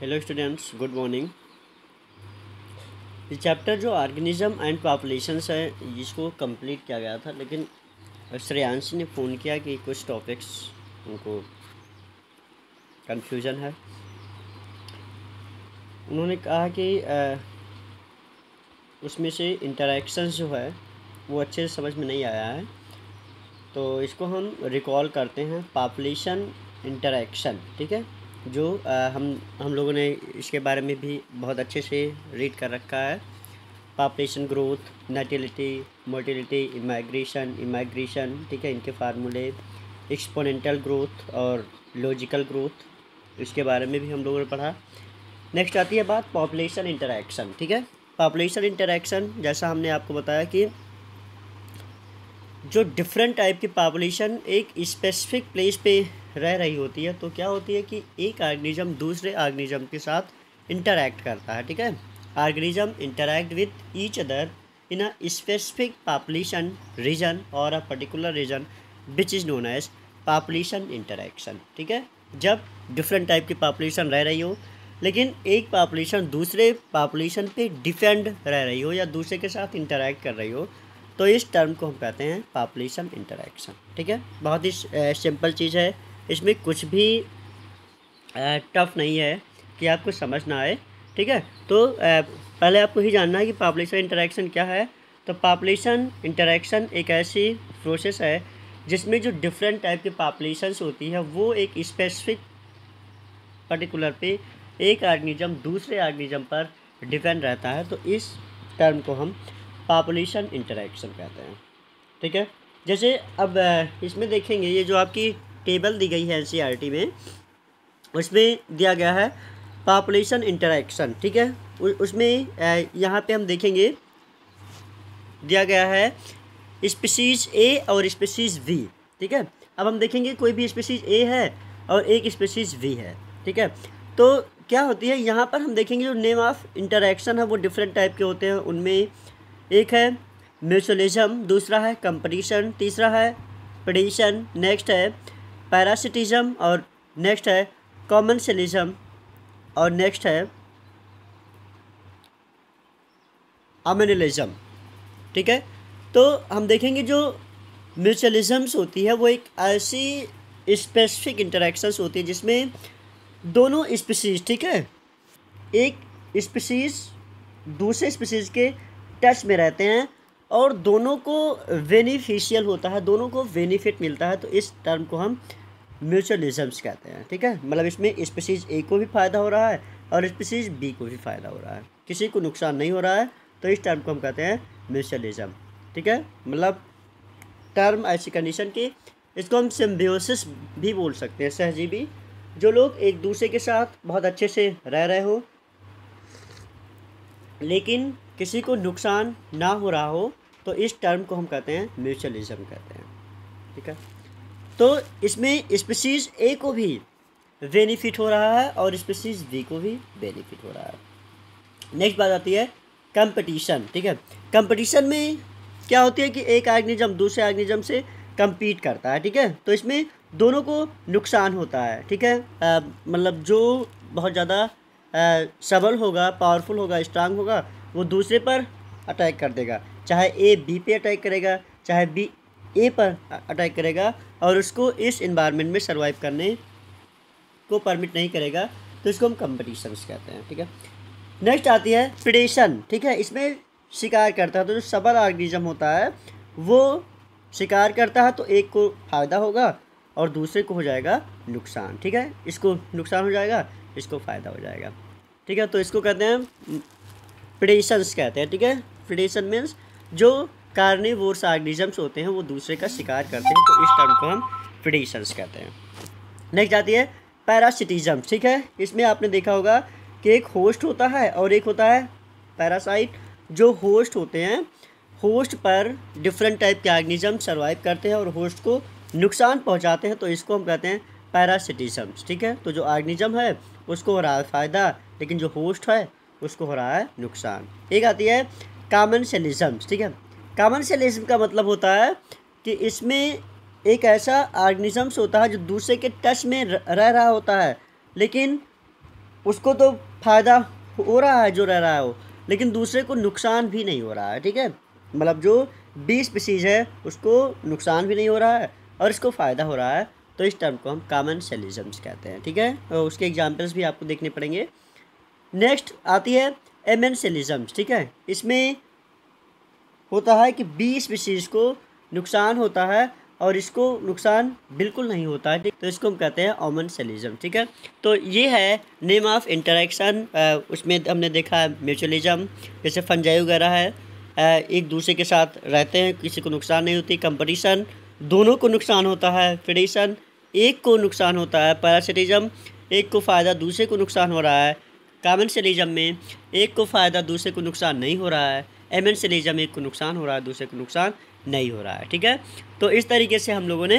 hello students good morning ये chapter जो organism and populations है इसको कंप्लीट किया गया था लेकिन श्रेयांश ने फ़ोन किया कि कुछ टॉपिक्स उनको कन्फ्यूजन है उन्होंने कहा कि उसमें से इंटरेक्शन जो है वो अच्छे से समझ में नहीं आया है तो इसको हम रिकॉल करते हैं पॉपुलेशन इंटरेक्शन ठीक है जो हम हम लोगों ने इसके बारे में भी बहुत अच्छे से रीड कर रखा है population growth natality mortality immigration emigration ठीक है इनके फार्मूले एक्सपोनेंटल ग्रोथ और लॉजिकल ग्रोथ इसके बारे में भी हम लोगों ने पढ़ा नेक्स्ट आती है बात पॉपुलेशन इंटरेक्शन ठीक है पॉपुलेशन इंटरेक्शन जैसा हमने आपको बताया कि जो डिफरेंट टाइप की पॉपुलेशन एक स्पेसिफिक प्लेस पे रह रही होती है तो क्या होती है कि एक आर्गनिज्म दूसरे ऑर्गेनिज्म के साथ इंटरैक्ट करता है ठीक है organism interact with each other in a specific population region और a particular region which is known as population interaction ठीक है जब डिफरेंट टाइप की पॉपुलेशन रह रही हो लेकिन एक पॉपुलेशन दूसरे पॉपुलेशन पे डिपेंड रह रही हो या दूसरे के साथ इंटरेक्ट कर रही हो तो इस टर्म को हम कहते हैं पॉपुलेशन इंटरेक्शन ठीक है बहुत ही सिंपल चीज़ है इसमें कुछ भी टफ़ नहीं है कि आपको समझ ना आए ठीक है तो पहले आपको ही जानना है कि पॉपुलेशन इंटरेक्शन क्या है तो पॉपुलेशन इंटरेक्शन एक ऐसी प्रोसेस है जिसमें जो डिफरेंट टाइप की पॉपुलेशंस होती है वो एक स्पेसिफिक पर्टिकुलर पे एक आर्गनिज़म दूसरे आर्गनिज़म पर डिपेंड रहता है तो इस टर्म को हम पॉपुलेशन इंटरेक्शन कहते हैं ठीक है जैसे अब इसमें देखेंगे ये जो आपकी टेबल दी गई है एनसीईआरटी e में उसमें दिया गया है पॉपुलेशन इंटरेक्शन ठीक है उसमें यहाँ पे हम देखेंगे दिया गया है स्पीसीज ए और स्पीसीज वी ठीक है अब हम देखेंगे कोई भी स्पीसीज ए है और एक स्पीसीज वी है ठीक है तो क्या होती है यहाँ पर हम देखेंगे जो नेम ऑफ इंटरेक्शन है वो डिफरेंट टाइप के होते हैं उनमें एक है म्यूचुअलिज्म दूसरा है कंपटीशन तीसरा है पडिशन नेक्स्ट है पैरासिटिज़म और नेक्स्ट है कॉमनशलिज़म और नेक्स्ट है अमेनलिज़म ठीक है तो हम देखेंगे जो म्यूचुअलिज़म्स होती है वो एक ऐसी स्पेसिफिक इंटरेक्शंस होती है जिसमें दोनों स्पीसीज ठीक है एक स्पीसीज दूसरे स्पीसीज के टच में रहते हैं और दोनों को बेनिफिशियल होता है दोनों को बेनिफिट मिलता है तो इस टर्म को हम म्यूचुअलिजम्स कहते हैं ठीक है मतलब इसमें स्पीसीज ए को भी फ़ायदा हो रहा है और स्पीसीज बी को भी फ़ायदा हो रहा है किसी को नुकसान नहीं हो रहा है तो इस टर्म को हम कहते हैं म्यूचुअलिज्म ठीक है मतलब टर्म ऐसी कंडीशन की इसको हम सिम्बियोसिस भी बोल सकते हैं सहजीवी जो लोग एक दूसरे के साथ बहुत अच्छे से रह रहे हो लेकिन किसी को नुकसान ना हो रहा हो तो इस टर्म को हम कहते हैं म्यूचुअलिज्म कहते हैं ठीक है तो इसमें स्पीसीज ए को भी बेनिफिट हो रहा है और स्पीसीज बी को भी बेनिफिट हो रहा है नेक्स्ट बात आती है कंपटीशन ठीक है कंपटीशन में क्या होती है कि एक आर्गनिज्म दूसरे आर्गनिज्म से कम्पीट करता है ठीक है तो इसमें दोनों को नुकसान होता है ठीक है मतलब जो बहुत ज़्यादा सबल होगा पावरफुल होगा स्ट्रांग होगा वो दूसरे पर अटैक कर देगा चाहे ए बी पे अटैक करेगा चाहे बी ए पर अटैक करेगा और उसको इस इन्वायरमेंट में सर्वाइव करने को परमिट नहीं करेगा तो इसको हम कंपटीशन कहते हैं ठीक है नेक्स्ट आती है प्रेडेशन ठीक है इसमें शिकार करता है तो जो सबल ऑर्गेनिज्म होता है वो शिकार करता है तो एक को फ़ायदा होगा और दूसरे को हो जाएगा नुकसान ठीक है इसको नुकसान हो जाएगा इसको फ़ायदा हो जाएगा ठीक है तो इसको कहते हैं प्रेडेशंस कहते हैं ठीक है प्रेडेशन मीन्स जो कार्निवोर्स ऑर्गेनिजम्स होते हैं वो दूसरे का शिकार करते हैं तो इस टर्म को हम प्रेडेशंस कहते हैं नेक्स्ट आती है पैरासिटिज्म ठीक है इसमें आपने देखा होगा कि एक होस्ट होता है और एक होता है पैरासाइट जो होस्ट होते हैं होस्ट पर डिफरेंट टाइप के ऑर्गेनिज्म सर्वाइव करते हैं और होस्ट को नुकसान पहुंचाते हैं तो इसको हम कहते हैं पैरासिटिज्म ठीक है तो जो ऑर्गेनिज्म है उसको हो फ़ायदा लेकिन जो होस्ट है उसको हो रहा है नुकसान एक आती है कामन सेलिज्म ठीक है कामन सेलिज्म का मतलब होता है कि इसमें एक ऐसा ऑर्गनिज़म्स होता है जो दूसरे के टच में रह रहा होता है लेकिन उसको तो फ़ायदा हो रहा है जो रह रहा है वो लेकिन दूसरे को नुकसान भी नहीं हो रहा है ठीक है मतलब जो बी स्पीसीज है उसको नुकसान भी नहीं हो रहा है और इसको फ़ायदा हो रहा है तो इस टर्म को हम कामन सेलिजम्स कहते हैं ठीक है उसके एग्जाम्पल्स भी आपको देखने पड़ेंगे नेक्स्ट आती है एमेंशलिज्म ठीक है इसमें होता है कि बी स्पीसीज को नुकसान होता है और इसको नुकसान बिल्कुल नहीं होता है ठीक तो इसको हम कहते हैं ओमन सेलिज्म ठीक है तो ये है नेम ऑफ इंटरेक्शन उसमें हमने देखा है म्यूचुअलिज्म जैसे फंजाई वगैरह है आ, एक दूसरे के साथ रहते हैं किसी को नुकसान नहीं होती कंपटीशन दोनों को नुकसान होता है फेडिशन एक को नुकसान होता है पैरासिटिज्म एक को फ़ायदा दूसरे को नुकसान हो रहा है कामनसलिज्म में एक को फ़ायदा दूसरे को नुकसान नहीं हो रहा है एमनसलिज्म एक को नुकसान हो रहा है दूसरे को नुकसान नहीं हो रहा है ठीक है तो इस तरीके से हम लोगों ने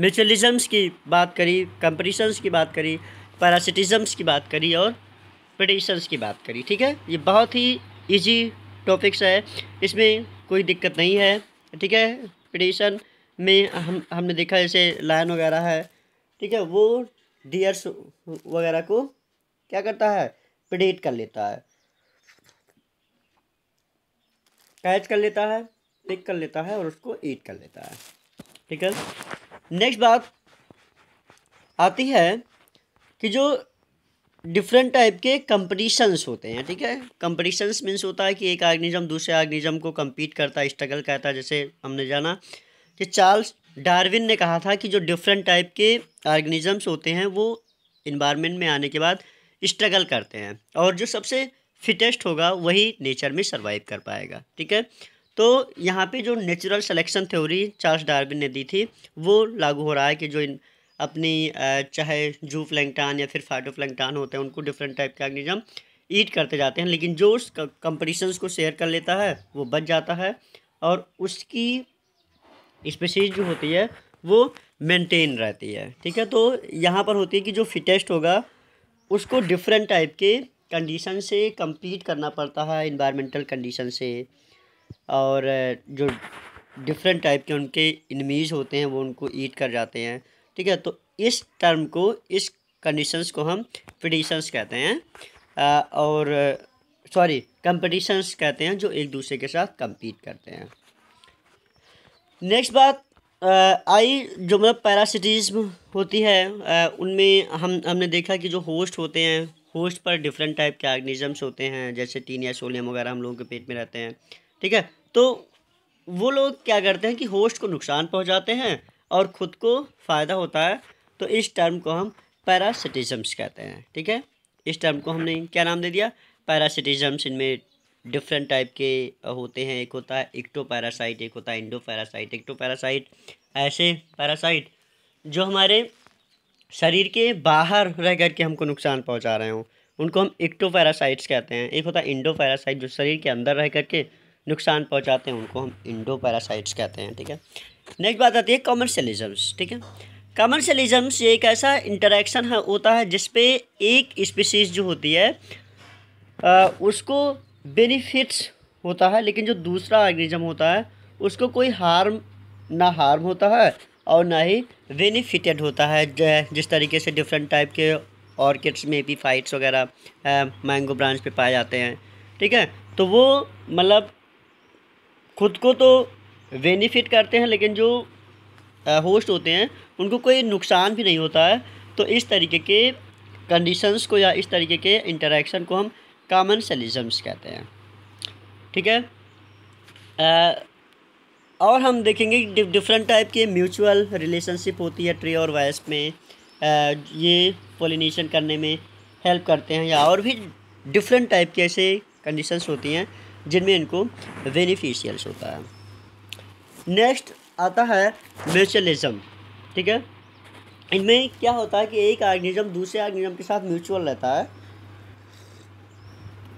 म्यूचुअलिज़म्स की बात करी कंपटिशन्स की बात करी पैरासिटिज़म्स की बात करी और पटिशंस की बात करी ठीक है ये बहुत ही ईजी टॉपिक्स है इसमें कोई दिक्कत नहीं है ठीक है पटिशन में हम हमने देखा जैसे लायन वगैरह है ठीक है वो डियर्स वगैरह को क्या करता है प्रेडेट कर लेता है कैच कर लेता है पिक कर लेता है और उसको ईट कर लेता है ठीक है नेक्स्ट बात आती है कि जो डिफरेंट टाइप के कंपटीशंस होते हैं ठीक है कंपटीशंस मीन्स होता है कि एक आर्गनिज्म दूसरे आर्गनिज्म को कम्पीट करता है स्ट्रगल करता है जैसे हमने जाना कि चार्ल्स डार्विन ने कहा था कि जो डिफरेंट टाइप के आर्गनिज़म्स होते हैं वो इन्वायरमेंट में आने के बाद स्ट्रगल करते हैं और जो सबसे फिटेस्ट होगा वही नेचर में सर्वाइव कर पाएगा ठीक है तो यहाँ पे जो natural selection theory Charles Darwin ने दी थी वो लागू हो रहा है कि जो इन अपनी चाहे जू फ्लैंगटान या फिर फाइटो फ्लैंगटान होते हैं उनको डिफरेंट टाइप के ऑर्गेनिज्म ईट करते जाते हैं लेकिन जो उस कंपटिशन्स को शेयर कर लेता है वो बच जाता है और उसकी स्पेसीज जो होती है वो मेंटेन रहती है ठीक है तो यहाँ पर होती है कि जो फिटेस्ट होगा उसको डिफरेंट टाइप के कंडीशन से कम्पीट करना पड़ता है इन्वायरमेंटल कंडीशन से और जो डिफरेंट टाइप के उनके इनमीज़ होते हैं वो उनको ईट कर जाते हैं ठीक है तो इस टर्म को इस कंडीशंस को हम पिटिशंस कहते हैं आ, और सॉरी कंपटीशंस कहते हैं जो एक दूसरे के साथ कम्पीट करते हैं नेक्स्ट बात आई जो मतलब पैरासिटीज़ होती है उनमें हम हमने देखा कि जो होस्ट होते हैं होस्ट पर डिफरेंट टाइप के आर्गनिज़म्स होते हैं जैसे टीन या सोलियम वगैरह हम लोगों के पेट में रहते हैं ठीक है तो वो लोग क्या करते हैं कि होस्ट को नुकसान पहुंचाते हैं और ख़ुद को फ़ायदा होता है तो इस टर्म को हम पैरासिटिज़म्स कहते हैं ठीक है इस टर्म को हमने क्या नाम दे दिया पैरासिटिज़म्स इनमें डिफरेंट टाइप के होते हैं एक होता है इक्टो पैरासाइट एक होता है इंडो पैरासाइट इक्टो पैरासाइट ऐसे पैरासाइट जो हमारे शरीर के बाहर रह कर के हमको नुकसान पहुंचा रहे हों उनको हम इक्टो पैरासाइट्स कहते हैं एक होता है इंडो पैरासाइट जो शरीर के अंदर रह करके नुकसान पहुँचाते हैं उनको हम इंडो पैरासाइट्स कहते हैं ठीक है नेक्स्ट बात आती है कॉमर्शलिजम्स ठीक है कॉमर्शलिज्म्स ये एक ऐसा इंटरेक्शन होता है जिसपे एक स्पीसीज जो होती है आ, उसको बेनिफिट्स होता है लेकिन जो दूसरा ऑर्गेनिज्म होता है उसको कोई हार्म ना हार्म होता है और ना ही बेनिफिटेड होता है जिस तरीके से डिफरेंट टाइप के ऑर्किड्स में भी फाइट्स वगैरह मैंगो ब्रांच पे पाए जाते हैं ठीक है तो वो मतलब खुद को तो बेनिफिट करते हैं लेकिन जो होस्ट होते हैं उनको कोई नुकसान भी नहीं होता है तो इस तरीके के कंडीशंस को या इस तरीके के इंटरेक्शन को हम कामन सेलिज़म्स कहते हैं ठीक है आ, और हम देखेंगे डिफरेंट टाइप के म्यूचुअल रिलेशनशिप होती है ट्री और वाइस में आ, ये पोलिनेशन करने में हेल्प करते हैं या और भी डिफरेंट टाइप के ऐसे कंडीशंस होती हैं जिनमें इनको बेनिफिशियल्स होता है नेक्स्ट आता है म्यूचुअलिज्म ठीक है इनमें क्या होता है कि एक आर्गनिज्म दूसरे आर्गनिज्म के साथ म्यूचुअल रहता है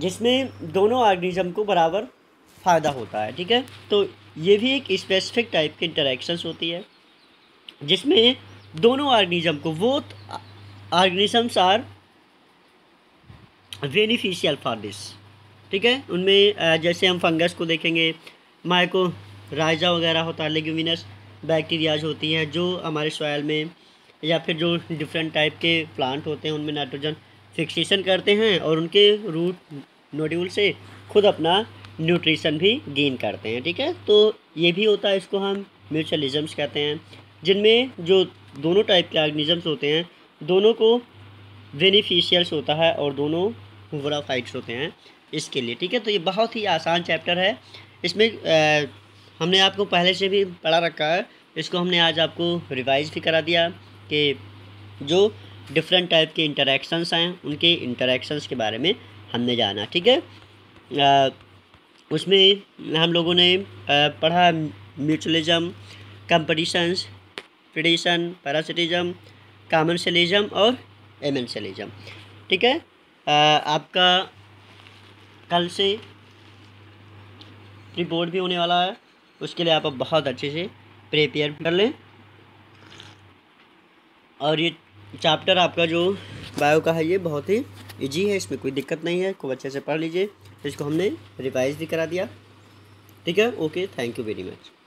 जिसमें दोनों ऑर्गेनिज्म को बराबर फ़ायदा होता है ठीक है तो ये भी एक स्पेसिफिक टाइप की इंटरेक्शंस होती है जिसमें दोनों ऑर्गेनिज्म को वो organisms are beneficial for this ठीक है उनमें जैसे हम फंगस को देखेंगे माइको राइजा वगैरह होता है लेग्यूमिनस बैक्टीरियाज होती हैं जो हमारे सॉयल में या फिर जो डिफरेंट टाइप के प्लांट होते हैं उनमें नाइट्रोजन फिक्सेशन करते हैं और उनके रूट नोड्यूल से खुद अपना न्यूट्रिशन भी गेन करते हैं ठीक है तो ये भी होता है इसको हम म्यूचुअलिज़म्स कहते हैं जिनमें जो दोनों टाइप के ऑर्गेनिजम्स होते हैं दोनों को बेनिफिशियल्स होता है और दोनों वोराफाइट्स होते हैं इसके लिए ठीक है तो ये बहुत ही आसान चैप्टर है इसमें आ, हमने आपको पहले से भी पढ़ा रखा है इसको हमने आज आपको रिवाइज भी करा दिया कि जो डिफरेंट टाइप के इंटरेक्शंस हैं उनके इंटरेक्शंस के बारे में हमने जाना ठीक है उसमें हम लोगों ने आ, पढ़ा mutualism competitions predation parasitism commensalism और एमेंशलिज्म ठीक है आ, आपका कल से रिपोर्ट भी होने वाला है उसके लिए आप बहुत अच्छे से प्रिपेयर कर लें और ये चैप्टर आपका जो बायो का है ये बहुत ही ईजी है इसमें कोई दिक्कत नहीं है खूब अच्छे से पढ़ लीजिए इसको हमने रिवाइज भी करा दिया ठीक है okay thank you very much